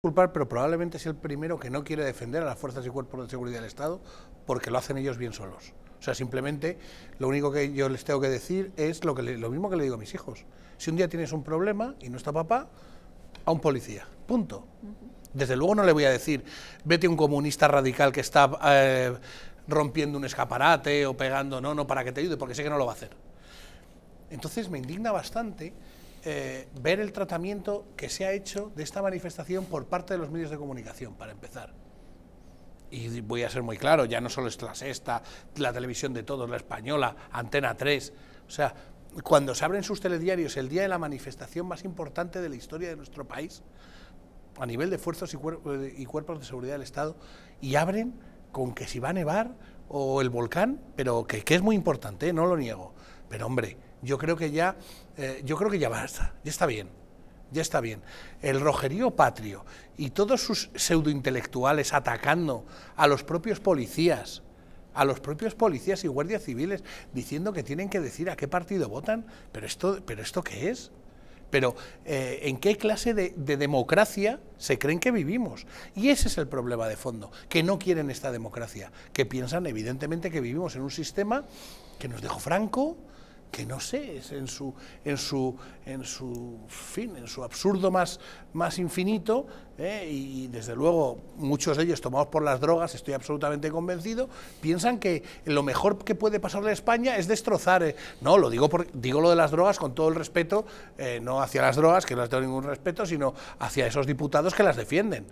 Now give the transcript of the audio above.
pero probablemente es el primero que no quiere defender a las fuerzas y cuerpos de seguridad del Estado porque lo hacen ellos bien solos. O sea, simplemente lo único que yo les tengo que decir es lo, que lo mismo que le digo a mis hijos. Si un día tienes un problema y no está papá, a un policía. Punto. Desde luego no le voy a decir, vete a un comunista radical que está eh, rompiendo un escaparate o pegando, no, no, para que te ayude, porque sé que no lo va a hacer. Entonces me indigna bastante eh, ver el tratamiento que se ha hecho de esta manifestación por parte de los medios de comunicación, para empezar. Y voy a ser muy claro, ya no solo es la sexta, la televisión de todos, la española, Antena 3. O sea, cuando se abren sus telediarios el día de la manifestación más importante de la historia de nuestro país, a nivel de fuerzas y, y cuerpos de seguridad del Estado, y abren con que si va a nevar o el volcán, pero que, que es muy importante, ¿eh? no lo niego. Pero hombre, yo creo que ya, eh, yo creo que ya basta, ya está bien, ya está bien. El rojerío patrio y todos sus pseudointelectuales atacando a los propios policías, a los propios policías y guardias civiles, diciendo que tienen que decir a qué partido votan, pero esto, pero esto qué es. Pero eh, ¿en qué clase de, de, democracia se creen que vivimos? Y ese es el problema de fondo, que no quieren esta democracia, que piensan evidentemente que vivimos en un sistema que nos dejó Franco, que no sé, es en su, en su, en su fin, en su absurdo más, más infinito, ¿eh? y desde luego muchos de ellos tomados por las drogas, estoy absolutamente convencido, piensan que lo mejor que puede pasarle a España es destrozar, eh, no, lo digo, digo lo de las drogas con todo el respeto, eh, no hacia las drogas, que no les tengo ningún respeto, sino hacia esos diputados que las defienden.